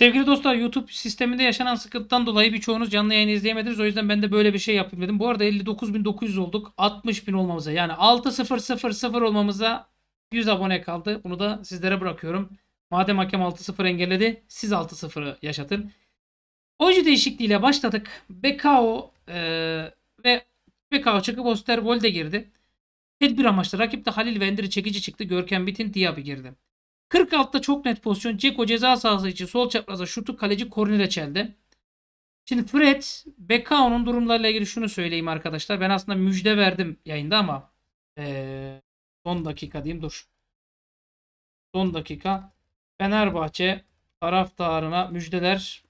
Sevgili dostlar YouTube sisteminde yaşanan sıkıntıdan dolayı birçoğunuz canlı yayını izleyemediniz. O yüzden ben de böyle bir şey yapayım dedim. Bu arada 59.900 olduk. 60.000 olmamıza yani 6000 olmamıza 100 abone kaldı. Bunu da sizlere bırakıyorum. Madem hakem 6 engelledi siz 6 yaşatın. Oyuncu değişikliğiyle başladık. Bekao e, ve Bekao çıkıp Osterwold'e girdi. Tedbir amaçlı rakipte Halil ve çekici çıktı. Görkem Bitin Diaby girdi. 46'da çok net pozisyon. Ceko ceza sahası için sol çapraza şutu kaleci kornere çeldi. Şimdi Fred, Bekao'nun durumlarıyla ilgili şunu söyleyeyim arkadaşlar. Ben aslında müjde verdim yayında ama ee, son dakika diyeyim dur. Son dakika. Fenerbahçe taraftarına müjdeler.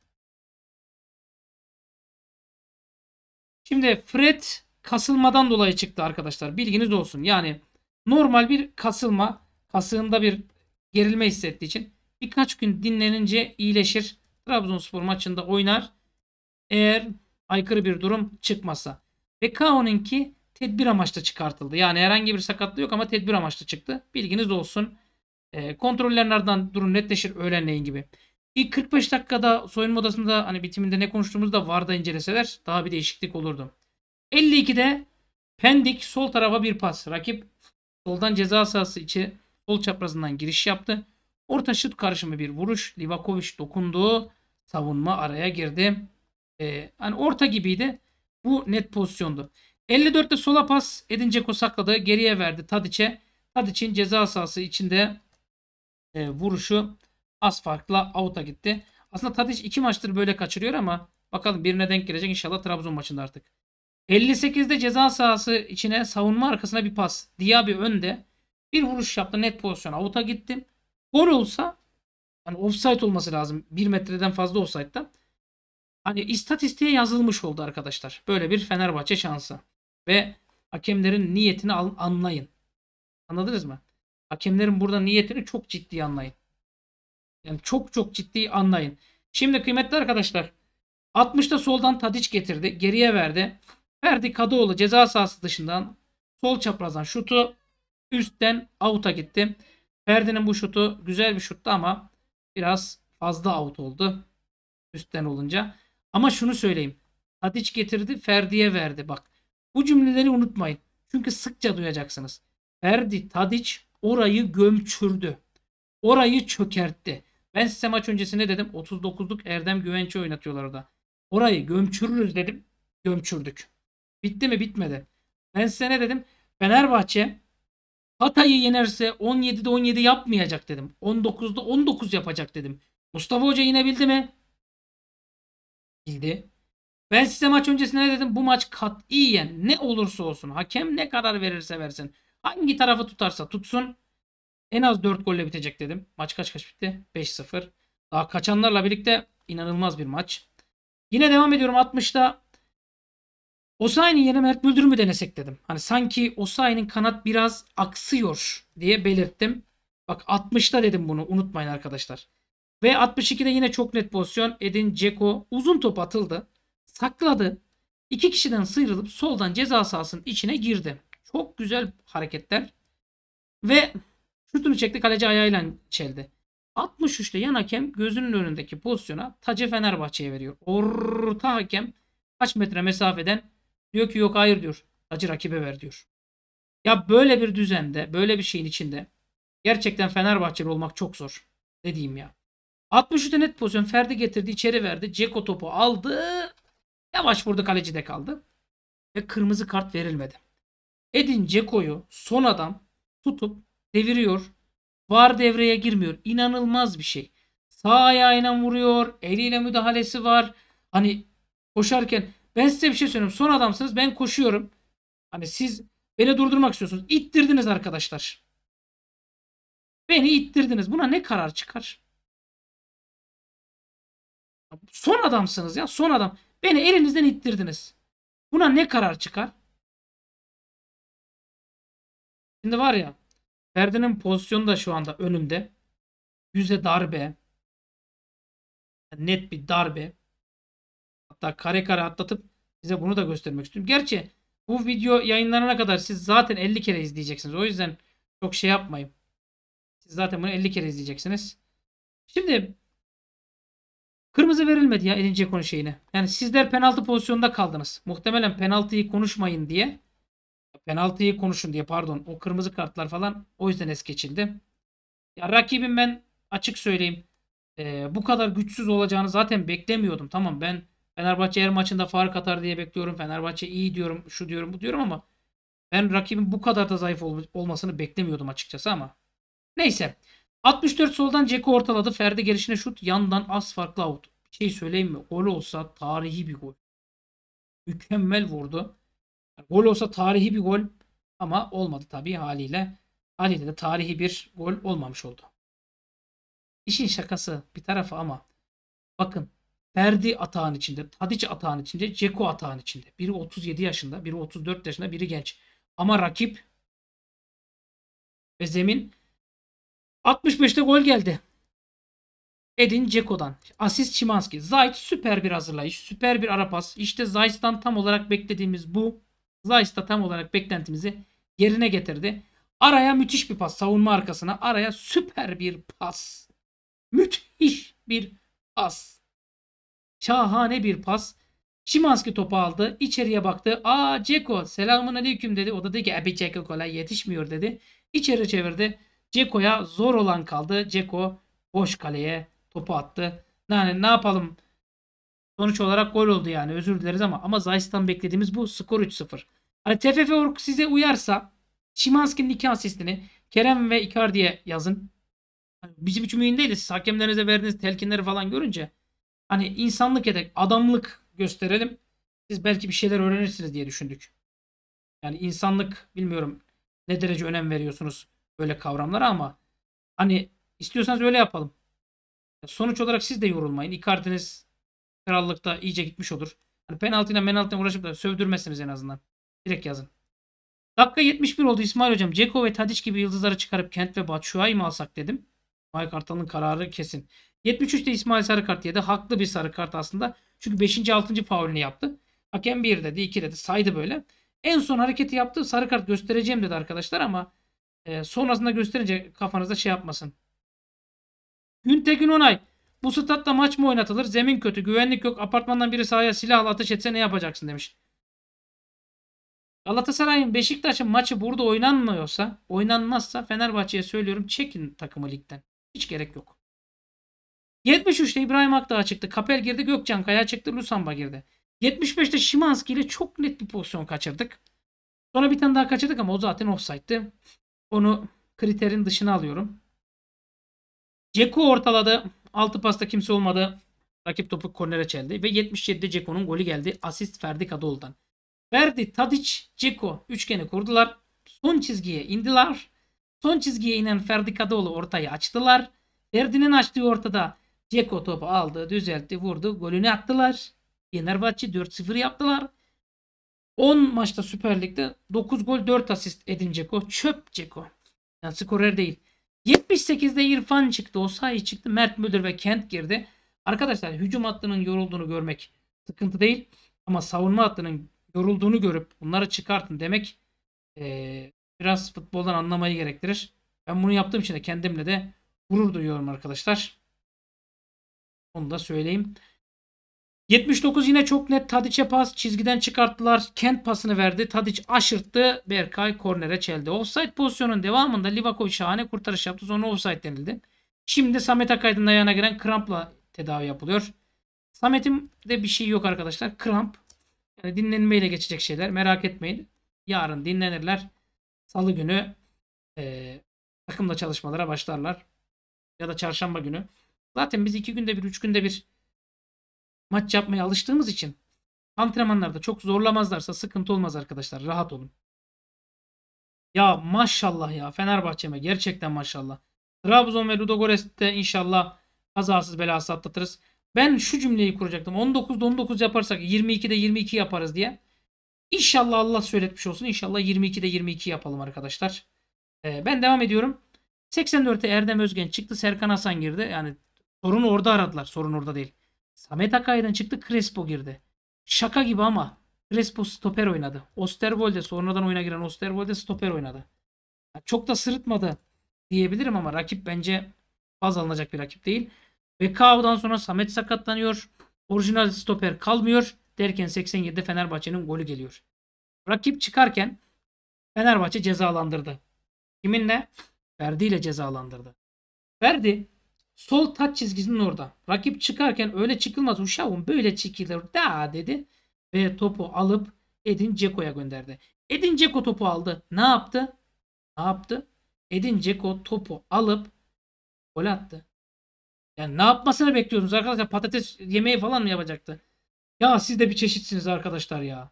Şimdi Fred kasılmadan dolayı çıktı arkadaşlar. Bilginiz olsun. Yani normal bir kasılma kasığında bir gerilme hissettiği için birkaç gün dinlenince iyileşir. Trabzonspor maçında oynar. Eğer aykırı bir durum çıkmasa. Bekao'nunki tedbir amaçlı çıkartıldı. Yani herhangi bir sakatlığı yok ama tedbir amaçlı çıktı. Bilginiz olsun. E, kontrollerin durum netleşir öğlenleyin gibi. İlk 45 dakikada soyunma odasında hani bitiminde ne konuştuğumuzu da VAR'da inceleseler daha bir değişiklik olurdu. 52'de Pendik sol tarafa bir pas. Rakip soldan ceza sahası içi sol çaprazından giriş yaptı. Orta şut karışımı bir vuruş. Livakovic dokundu. Savunma araya girdi. Ee, hani orta gibiydi. Bu net pozisyondu. 54'te sola pas Edin Dzeko sakladı. Geriye verdi Tadiç'e. Tadiç'in ceza sahası içinde e, vuruşu az farkla out'a gitti. Aslında Tadiç iki maçtır böyle kaçırıyor ama bakalım birine denk gelecek inşallah Trabzon maçında artık. 58'de ceza sahası içine savunma arkasına bir pas. Diaby önde. Bir vuruş yaptı net pozisyon avuta gittim. Gol olsa hani offside olması lazım. bir metreden fazla offside'da. Hani istatistiğe yazılmış oldu arkadaşlar. Böyle bir Fenerbahçe şansı. Ve hakemlerin niyetini anlayın. Anladınız mı? Hakemlerin burada niyetini çok ciddi anlayın. Yani çok çok ciddi anlayın. Şimdi kıymetli arkadaşlar 60'ta soldan Tadiç getirdi. Geriye verdi. Verdi Kadıoğlu ceza sahası dışından sol çaprazdan şutu Üstten out'a gitti. Ferdi'nin bu şutu güzel bir şuttu ama biraz fazla out oldu. Üstten olunca. Ama şunu söyleyeyim. Tadiç getirdi Ferdi'ye verdi. Bak bu cümleleri unutmayın. Çünkü sıkça duyacaksınız. Ferdi Tadiç orayı gömçürdü. Orayı çökertti. Ben size maç öncesinde dedim 39'luk Erdem Güvenç'i oynatıyorlar orada. Orayı gömçürürüz dedim. Gömçürdük. Bitti mi? Bitmedi. Ben size ne dedim? Fenerbahçe Hatay'ı yenerse 17'de 17 yapmayacak dedim. 19'da 19 yapacak dedim. Mustafa Hoca yine mi? Bildi. Ben size maç öncesinde ne dedim? Bu maç katiyen ne olursa olsun hakem ne karar verirse versin hangi tarafı tutarsa tutsun en az 4 golle bitecek dedim. Maç kaç kaç bitti? 5-0. Daha kaçanlarla birlikte inanılmaz bir maç. Yine devam ediyorum 60'ta Osayi'nin yerine Mert Müldür mü denesek dedim. Hani sanki Osayi'nin kanat biraz aksıyor diye belirttim. Bak 60'ta dedim bunu unutmayın arkadaşlar. Ve 62'de yine çok net pozisyon. Edin Ceko uzun top atıldı. Sakladı. İki kişiden sıyrılıp soldan ceza sahasının içine girdi. Çok güzel hareketler. Ve şutunu çekti kaleci ayağıyla çeldi. 63'te yan hakem gözünün önündeki pozisyona Tacı Fenerbahçe'ye veriyor. Orta hakem kaç metre mesafeden Diyor ki yok hayır diyor. Acı rakibe ver diyor. Ya böyle bir düzende, böyle bir şeyin içinde gerçekten Fenerbahçeli olmak çok zor. dediğim ya. 63'te net pozisyon Ferdi getirdi, içeri verdi. Ceko topu aldı. Yavaş vurdu kaleci de kaldı. Ve kırmızı kart verilmedi. Edin Ceko'yu son adam tutup deviriyor. Var devreye girmiyor. İnanılmaz bir şey. Sağ ayağıyla vuruyor. Eliyle müdahalesi var. Hani koşarken ben size bir şey söyleyeyim. Son adamsınız. Ben koşuyorum. Hani siz beni durdurmak istiyorsunuz. İttirdiniz arkadaşlar. Beni ittirdiniz. Buna ne karar çıkar? Son adamsınız ya. Son adam. Beni elinizden ittirdiniz. Buna ne karar çıkar? Şimdi var ya Ferdi'nin pozisyonu da şu anda önümde. Yüze darbe. Net bir darbe. Hatta kare kare atlatıp Size bunu da göstermek istiyorum. Gerçi bu video yayınlanana kadar siz zaten 50 kere izleyeceksiniz. O yüzden çok şey yapmayın. Siz zaten bunu 50 kere izleyeceksiniz. Şimdi kırmızı verilmedi ya elince Dzeko'nun şeyine. Yani sizler penaltı pozisyonunda kaldınız. Muhtemelen penaltıyı konuşmayın diye. Penaltıyı konuşun diye pardon. O kırmızı kartlar falan o yüzden es geçildi. Ya rakibim ben açık söyleyeyim. E, bu kadar güçsüz olacağını zaten beklemiyordum. Tamam ben Fenerbahçe her maçında fark atar diye bekliyorum. Fenerbahçe iyi diyorum, şu diyorum, bu diyorum ama ben rakibin bu kadar da zayıf ol olmasını beklemiyordum açıkçası ama. Neyse. 64 soldan Ceko ortaladı. Ferdi gelişine şut. Yandan az farklı out. Bir şey söyleyeyim mi? Gol olsa tarihi bir gol. Mükemmel vurdu. gol olsa tarihi bir gol ama olmadı tabii haliyle. Haliyle de tarihi bir gol olmamış oldu. İşin şakası bir tarafa ama bakın Ferdi atağın içinde, Tadiç atağın içinde, Ceko atağın içinde. Biri 37 yaşında, biri 34 yaşında, biri genç. Ama rakip ve zemin 65'te gol geldi. Edin Ceko'dan. Asist Çimanski. Zayt süper bir hazırlayış. Süper bir ara pas. İşte Zayt'tan tam olarak beklediğimiz bu. Zayt da tam olarak beklentimizi yerine getirdi. Araya müthiş bir pas. Savunma arkasına. Araya süper bir pas. Müthiş bir pas. Şahane bir pas. Şimanski topu aldı. içeriye baktı. Aa Ceko selamun aleyküm dedi. O da dedi ki abi Ceko kolay yetişmiyor dedi. İçeri çevirdi. Ceko'ya zor olan kaldı. Ceko boş kaleye topu attı. Yani ne yapalım? Sonuç olarak gol oldu yani. Özür dileriz ama ama Zayis'tan beklediğimiz bu. Skor 3-0. Hani TFF Ork size uyarsa Şimanski'nin iki asistini Kerem ve Icardi'ye yazın. Hani bizim için mühim değil. Siz hakemlerinize verdiğiniz telkinleri falan görünce Hani insanlık edek, adamlık gösterelim. Siz belki bir şeyler öğrenirsiniz diye düşündük. Yani insanlık bilmiyorum ne derece önem veriyorsunuz böyle kavramlara ama hani istiyorsanız öyle yapalım. Sonuç olarak siz de yorulmayın. Icardi'niz krallıkta iyice gitmiş olur. Hani penaltıyla menaltıyla uğraşıp da sövdürmezsiniz en azından. Direkt yazın. Dakika 71 oldu İsmail hocam. Ceko ve Tadic gibi yıldızları çıkarıp Kent ve Batshuayi mi alsak dedim. Mike Kartal'ın kararı kesin. 73'te İsmail sarı kart yedi. Haklı bir sarı kart aslında. Çünkü 5. 6. faulünü yaptı. Hakem 1 dedi 2 dedi saydı böyle. En son hareketi yaptı. Sarı kart göstereceğim dedi arkadaşlar ama e, sonrasında gösterince kafanızda şey yapmasın. Güntekin Onay. Bu statta maç mı oynatılır? Zemin kötü. Güvenlik yok. Apartmandan biri sahaya silahla ateş etse ne yapacaksın demiş. Galatasaray'ın Beşiktaş'ın maçı burada oynanmıyorsa, oynanmazsa Fenerbahçe'ye söylüyorum çekin takımı ligden. Hiç gerek yok. 73'te İbrahim Akdağ çıktı. Kapel girdi. Gökcan Kaya çıktı. Lusamba girdi. 75'te Şimanski ile çok net bir pozisyon kaçırdık. Sonra bir tane daha kaçırdık ama o zaten offsidedi. Onu kriterin dışına alıyorum. Ceko ortaladı. altı pasta kimse olmadı. Rakip topu kornere çeldi. Ve 77'de Ceko'nun golü geldi. Asist Ferdi Kadıoğlu'dan. Ferdi, Tadic, Ceko üçgeni kurdular. Son çizgiye indiler. Son çizgiye inen Ferdi Kadıoğlu ortayı açtılar. Ferdi'nin açtığı ortada Ceko topu aldı, düzeltti, vurdu. Golünü attılar. Fenerbahçe 4-0 yaptılar. 10 maçta Süper Lig'de 9 gol 4 asist Edin Ceko. Çöp Ceko. Yani skorer değil. 78'de İrfan çıktı. o sahi çıktı. Mert Müldür ve Kent girdi. Arkadaşlar hücum hattının yorulduğunu görmek sıkıntı değil. Ama savunma hattının yorulduğunu görüp bunları çıkartın demek e, biraz futboldan anlamayı gerektirir. Ben bunu yaptığım için de kendimle de gurur duyuyorum arkadaşlar. Onu da söyleyeyim. 79 yine çok net Tadiç'e pas. Çizgiden çıkarttılar. Kent pasını verdi. Tadiç aşırttı. Berkay kornere çeldi. Offside pozisyonun devamında Livakovic şahane kurtarış yaptı. Sonra offside denildi. Şimdi Samet Akaydın ayağına giren krampla tedavi yapılıyor. Samet'in de bir şey yok arkadaşlar. Kramp. Yani dinlenmeyle geçecek şeyler. Merak etmeyin. Yarın dinlenirler. Salı günü e, takımla çalışmalara başlarlar. Ya da çarşamba günü. Zaten biz iki günde bir, üç günde bir maç yapmaya alıştığımız için antrenmanlarda çok zorlamazlarsa sıkıntı olmaz arkadaşlar. Rahat olun. Ya maşallah ya Fenerbahçe'me gerçekten maşallah. Trabzon ve Ludogores'te inşallah kazasız belasız atlatırız. Ben şu cümleyi kuracaktım. 19'da 19 yaparsak 22'de 22 yaparız diye. İnşallah Allah söyletmiş olsun. İnşallah 22'de 22 yapalım arkadaşlar. Ee, ben devam ediyorum. 84'te Erdem Özgen çıktı. Serkan Hasan girdi. Yani Sorun orada aradılar. Sorun orada değil. Samet Akaydın çıktı. Crespo girdi. Şaka gibi ama Crespo stoper oynadı. Osterwolde sonradan oyuna giren Osterwolde stoper oynadı. çok da sırıtmadı diyebilirim ama rakip bence fazla alınacak bir rakip değil. Bekao'dan sonra Samet sakatlanıyor. Orijinal stoper kalmıyor. Derken 87'de Fenerbahçe'nin golü geliyor. Rakip çıkarken Fenerbahçe cezalandırdı. Kiminle? Verdi ile cezalandırdı. Verdi. Sol taç çizgisinin orada. Rakip çıkarken öyle çıkılmaz uşağım böyle çekilir da dedi. Ve topu alıp Edin Ceko'ya gönderdi. Edin Ceko topu aldı. Ne yaptı? Ne yaptı? Edin Ceko topu alıp gol attı. Yani ne yapmasını bekliyordunuz arkadaşlar? Patates yemeği falan mı yapacaktı? Ya siz de bir çeşitsiniz arkadaşlar ya.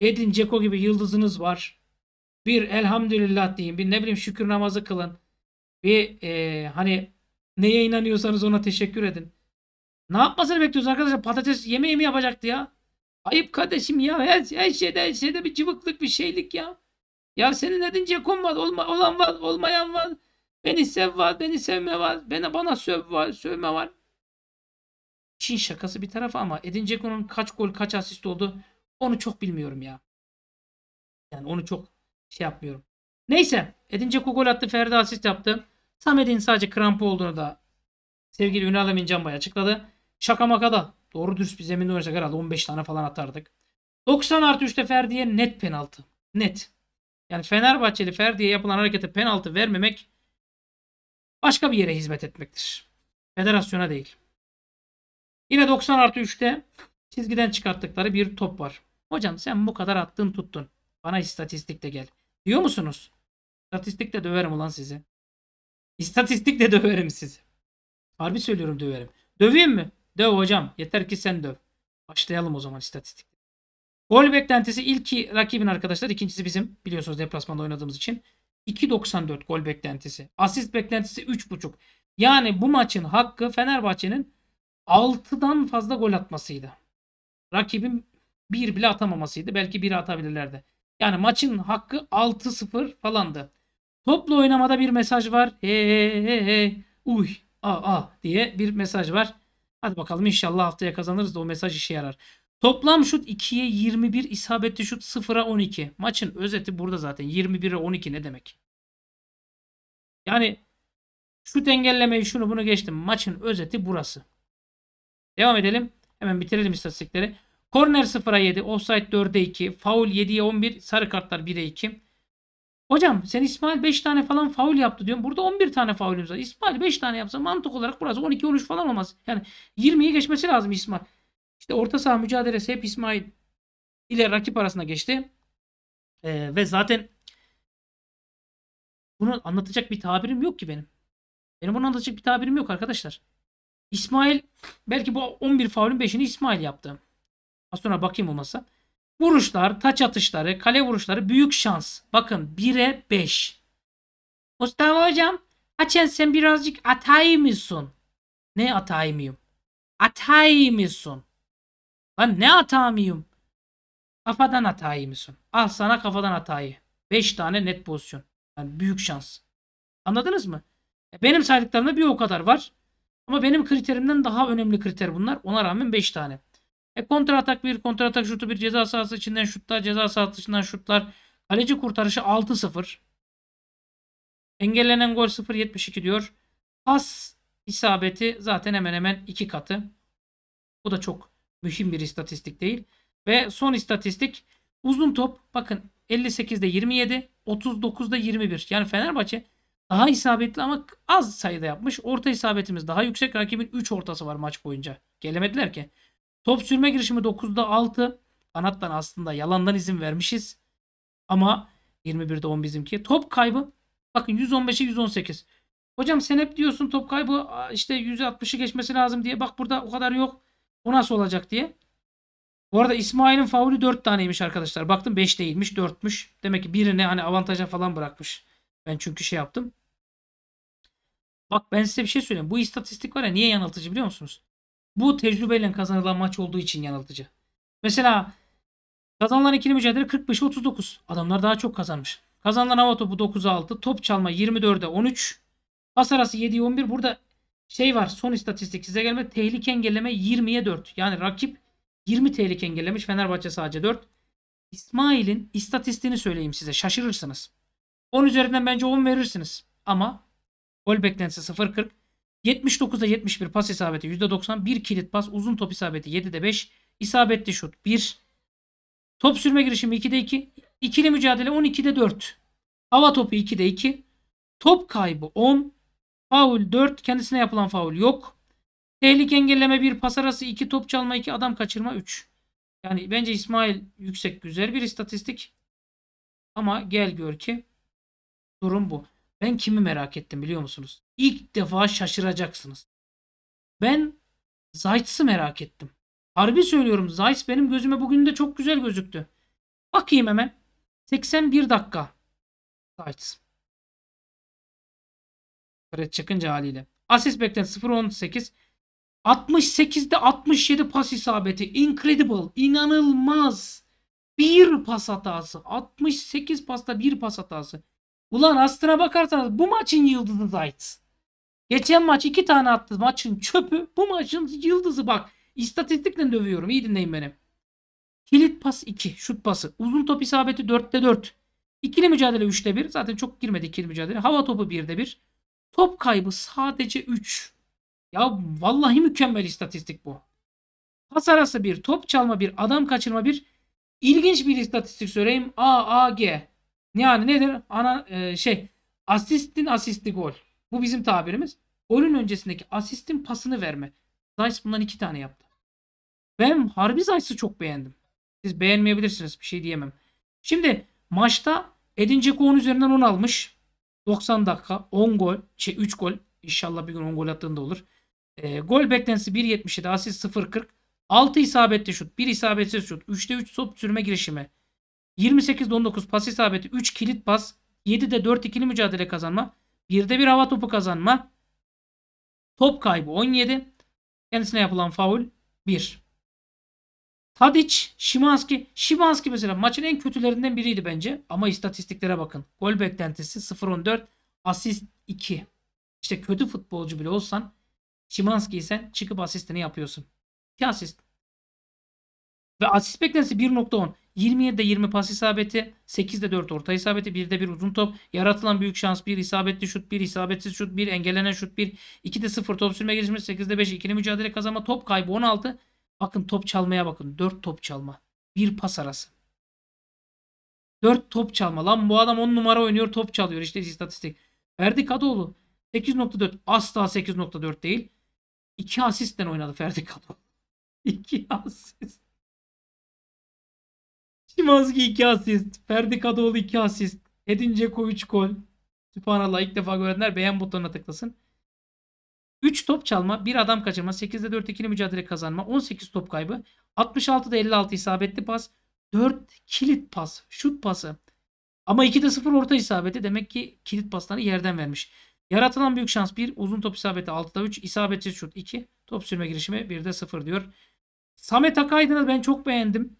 Edin Ceko gibi yıldızınız var. Bir elhamdülillah deyin. Bir ne bileyim şükür namazı kılın. Bir e, hani Neye inanıyorsanız ona teşekkür edin. Ne yapmasını bekliyoruz arkadaşlar? Patates yemeği mi yapacaktı ya? Ayıp kardeşim ya. Her, her şeyde her şeyde bir cıvıklık bir şeylik ya. Ya senin neden cekon var? Olma, olan var. Olmayan var. Beni sev var. Beni sevme var. Bana, bana söv var. Sövme var. Çin şakası bir tarafa ama Edin Dzeko'nun kaç gol kaç asist oldu onu çok bilmiyorum ya. Yani onu çok şey yapmıyorum. Neyse Edin Dzeko gol attı. Ferdi asist yaptı. Samet'in sadece krampı olduğunu da sevgili Ünal Emin Canbay açıkladı. Şaka maka da doğru dürüst bir zeminde oynasak herhalde 15 tane falan atardık. 90 artı 3'te Ferdi'ye net penaltı. Net. Yani Fenerbahçeli Ferdi'ye yapılan harekete penaltı vermemek başka bir yere hizmet etmektir. Federasyona değil. Yine 90 artı 3'te çizgiden çıkarttıkları bir top var. Hocam sen bu kadar attın tuttun. Bana istatistikte gel. Diyor musunuz? İstatistikte döverim ulan sizi. İstatistikle döverim sizi. Harbi söylüyorum döverim. Döveyim mi? Döv hocam. Yeter ki sen döv. Başlayalım o zaman istatistik. Gol beklentisi ilki rakibin arkadaşlar. ikincisi bizim. Biliyorsunuz deplasmanda oynadığımız için. 2.94 gol beklentisi. Asist beklentisi 3.5. Yani bu maçın hakkı Fenerbahçe'nin 6'dan fazla gol atmasıydı. Rakibin 1 bile atamamasıydı. Belki 1 atabilirlerdi. Yani maçın hakkı 6-0 falandı. Toplu oynamada bir mesaj var. Hey hey hey hey. Uy. A a diye bir mesaj var. Hadi bakalım inşallah haftaya kazanırız da o mesaj işe yarar. Toplam şut 2'ye 21, isabetli şut 0'a 12. Maçın özeti burada zaten. 21'e 12 ne demek? Yani şut engellemeyi şunu bunu geçtim. Maçın özeti burası. Devam edelim. Hemen bitirelim istatistikleri. Korner 0'a 7, offside 4'e 2, faul 7'ye 11, sarı kartlar 1'e 2. Hocam sen İsmail 5 tane falan faul yaptı diyorum. Burada 11 tane faulümüz var. İsmail 5 tane yapsa mantık olarak burası 12-13 falan olmaz. Yani 20'yi geçmesi lazım İsmail. İşte orta saha mücadelesi hep İsmail ile rakip arasında geçti. Ee, ve zaten bunu anlatacak bir tabirim yok ki benim. Benim bunu anlatacak bir tabirim yok arkadaşlar. İsmail belki bu 11 faulün 5'ini İsmail yaptı. Az sonra bakayım olmazsa. Vuruşlar, taç atışları, kale vuruşları büyük şans. Bakın 1'e 5. Mustafa hocam Açen sen birazcık atay mısın? Ne atay mıyım? Atay mısın? Lan ne atay Kafadan atay mısın? Al sana kafadan atayı. 5 tane net pozisyon. Yani büyük şans. Anladınız mı? E, benim saydıklarımda bir o kadar var. Ama benim kriterimden daha önemli kriter bunlar. Ona rağmen 5 tane. E kontra atak 1, kontra atak şutu bir ceza sahası içinden şutlar, ceza sahası dışından şutlar. Kaleci kurtarışı 6-0. Engellenen gol 0.72 diyor. Pas isabeti zaten hemen hemen 2 katı. Bu da çok mühim bir istatistik değil. Ve son istatistik uzun top bakın 58'de 27, 39'da 21. Yani Fenerbahçe daha isabetli ama az sayıda yapmış. Orta isabetimiz daha yüksek. Rakibin 3 ortası var maç boyunca. Gelemediler ki. Top sürme girişimi 9'da 6. Kanattan aslında yalandan izin vermişiz. Ama 21'de 10 bizimki. Top kaybı bakın 115'e 118. Hocam sen hep diyorsun top kaybı işte 160'ı geçmesi lazım diye. Bak burada o kadar yok. O nasıl olacak diye. Bu arada İsmail'in favori 4 taneymiş arkadaşlar. Baktım 5 değilmiş 4'müş. Demek ki birine hani avantaja falan bırakmış. Ben çünkü şey yaptım. Bak ben size bir şey söyleyeyim. Bu istatistik var ya niye yanıltıcı biliyor musunuz? Bu tecrübeyle kazanılan maç olduğu için yanıltıcı. Mesela kazanılan ikili mücadele 45'e 39. Adamlar daha çok kazanmış. Kazanılan hava topu 9'a 6. Top çalma 24'e 13. Pas arası 7'ye 11. Burada şey var son istatistik size gelme. Tehlike engelleme 20'ye 4. Yani rakip 20 tehlike engellemiş. Fenerbahçe sadece 4. İsmail'in istatistiğini söyleyeyim size. Şaşırırsınız. 10 üzerinden bence 10 verirsiniz. Ama gol beklentisi 0.40. 79'da 71 pas isabeti %90. 1 kilit pas. Uzun top isabeti 7'de 5. İsabetli şut 1. Top sürme girişimi 2'de 2. İkili mücadele 12'de 4. Hava topu 2'de 2. Top kaybı 10. Faul 4. Kendisine yapılan faul yok. Tehlike engelleme 1. Pas arası 2. Top çalma 2. Adam kaçırma 3. Yani bence İsmail yüksek güzel bir istatistik. Ama gel gör ki durum bu. Ben kimi merak ettim biliyor musunuz? İlk defa şaşıracaksınız. Ben Zayt'sı merak ettim. Harbi söylüyorum Zayt benim gözüme bugün de çok güzel gözüktü. Bakayım hemen. 81 dakika. Zayt. Fred çıkınca haliyle. Asist beklenti 0.18. 68'de 67 pas isabeti. Incredible. İnanılmaz. Bir pas hatası. 68 pasta bir pas hatası. Ulan aslına bakarsanız bu maçın yıldızı Zayt. Geçen maç iki tane attı maçın çöpü. Bu maçın yıldızı bak. İstatistikle dövüyorum. İyi dinleyin beni. Kilit pas 2. Şut pası. Uzun top isabeti 4'te 4. İkili mücadele 3'te 1. Zaten çok girmedi ikili mücadele. Hava topu 1'de 1. Top kaybı sadece 3. Ya vallahi mükemmel istatistik bu. Pas arası 1. Top çalma 1. Adam kaçırma 1. İlginç bir istatistik söyleyeyim. AAG. Yani nedir? Ana e, şey asistin asisti gol. Bu bizim tabirimiz. Golün öncesindeki asistin pasını verme. Zeiss bundan iki tane yaptı. Ben harbi Zeiss'i çok beğendim. Siz beğenmeyebilirsiniz. Bir şey diyemem. Şimdi maçta Edin Dzeko 10 üzerinden 10 almış. 90 dakika 10 gol. Şey 3 gol. İnşallah bir gün 10 gol attığında olur. E, gol beklentisi 1.77 asist 0.40. 6 isabetli şut. 1 isabetsiz şut. 3'te 3 top sürme girişimi. 28'de 19 pas isabeti, 3 kilit pas, 7'de 4 ikili mücadele kazanma, 1'de 1 hava topu kazanma, top kaybı 17, kendisine yapılan faul 1. Tadic, Şimanski. Şimanski mesela maçın en kötülerinden biriydi bence. Ama istatistiklere bakın. Gol beklentisi 0-14, asist 2. İşte kötü futbolcu bile olsan Şimanski ise çıkıp asistini yapıyorsun. 2 asist. Ve asist beklentisi 1.10. 27'de 20 pas isabeti, 8'de 4 orta isabeti, 1'de 1 uzun top, yaratılan büyük şans 1, isabetli şut 1, isabetsiz şut 1, engellenen şut 1, 2'de 0 top sürme girişmesi, 8'de 5 ikili mücadele kazanma, top kaybı 16. Bakın top çalmaya bakın. 4 top çalma. 1 pas arası. 4 top çalma. Lan bu adam 10 numara oynuyor top çalıyor. İşte istatistik. Ferdi Kadıoğlu 8.4 asla 8.4 değil. 2 asistten oynadı Ferdi Kadıoğlu. 2 asist. Şimanski 2 asist. Ferdi Kadıoğlu 2 asist. Edin Dzeko 3 gol. Sübhanallah ilk defa görenler beğen butonuna tıklasın. 3 top çalma, 1 adam kaçırma, 8'de 4 ikili mücadele kazanma, 18 top kaybı, 66'da 56 isabetli pas, 4 kilit pas, şut pası. Ama 2'de 0 orta isabeti demek ki kilit paslarını yerden vermiş. Yaratılan büyük şans 1, uzun top isabeti 6'da 3, isabetsiz şut 2, top sürme girişimi 1'de 0 diyor. Samet Akaydın'ı ben çok beğendim.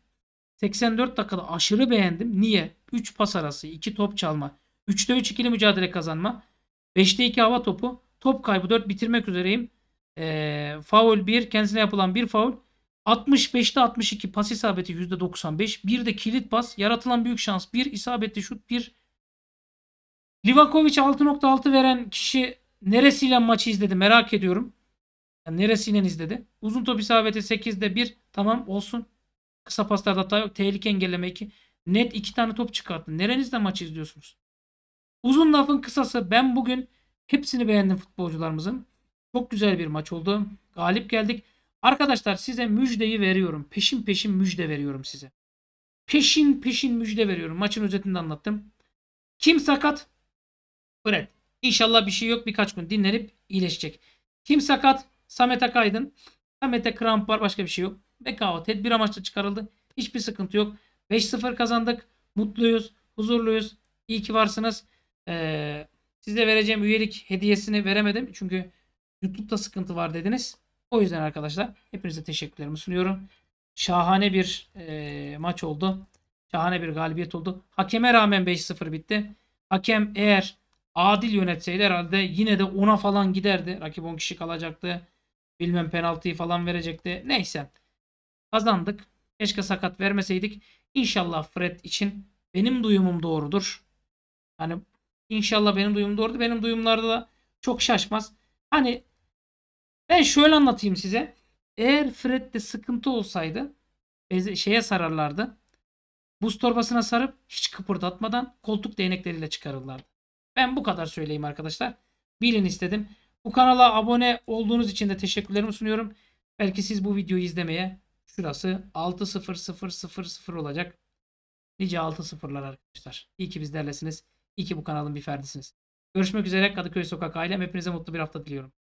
84 dakikada aşırı beğendim. Niye? 3 pas arası, 2 top çalma, 3'te 3 ikili mücadele kazanma, 5'te 2 hava topu, top kaybı 4 bitirmek üzereyim. E, faul 1, kendisine yapılan bir foul. 65'te 62 pas isabeti %95. Bir de kilit pas. Yaratılan büyük şans Bir isabetli şut bir. Livakovic 6.6 veren kişi neresiyle maçı izledi merak ediyorum. Yani neresiyle izledi? Uzun top isabeti 8'de 1. Tamam olsun. Kısa paslarda hata yok. Tehlike engelleme 2. Net iki tane top çıkarttı. Nerenizde maçı izliyorsunuz? Uzun lafın kısası ben bugün hepsini beğendim futbolcularımızın. Çok güzel bir maç oldu. Galip geldik. Arkadaşlar size müjdeyi veriyorum. Peşin peşin müjde veriyorum size. Peşin peşin müjde veriyorum. Maçın özetini anlattım. Kim sakat? Fred. İnşallah bir şey yok. Birkaç gün dinlenip iyileşecek. Kim sakat? Samet Akaydın. Samet'e kramp var. Başka bir şey yok ve KO tedbir amaçlı çıkarıldı. Hiçbir sıkıntı yok. 5-0 kazandık. Mutluyuz. Huzurluyuz. İyi ki varsınız. Ee, size vereceğim üyelik hediyesini veremedim. Çünkü YouTube'da sıkıntı var dediniz. O yüzden arkadaşlar hepinize teşekkürlerimi sunuyorum. Şahane bir e, maç oldu. Şahane bir galibiyet oldu. Hakeme rağmen 5-0 bitti. Hakem eğer adil yönetseydi herhalde yine de 10'a falan giderdi. Rakip 10 kişi kalacaktı. Bilmem penaltıyı falan verecekti. Neyse. Kazandık. Keşke sakat vermeseydik. İnşallah Fred için benim duyumum doğrudur. Hani, inşallah benim duyumum doğrudur. Benim duyumlarda da çok şaşmaz. Hani ben şöyle anlatayım size. Eğer Fred'de sıkıntı olsaydı şeye sararlardı. Buz torbasına sarıp hiç kıpırdatmadan koltuk değnekleriyle çıkarırlardı. Ben bu kadar söyleyeyim arkadaşlar. Bilin istedim. Bu kanala abone olduğunuz için de teşekkürlerimi sunuyorum. Belki siz bu videoyu izlemeye Şurası 60000 olacak. Nice 6 sıfırlar arkadaşlar. İyi ki bizlerlesiniz. İyi ki bu kanalın bir ferdisiniz. Görüşmek üzere Kadıköy Sokak ailem. Hepinize mutlu bir hafta diliyorum.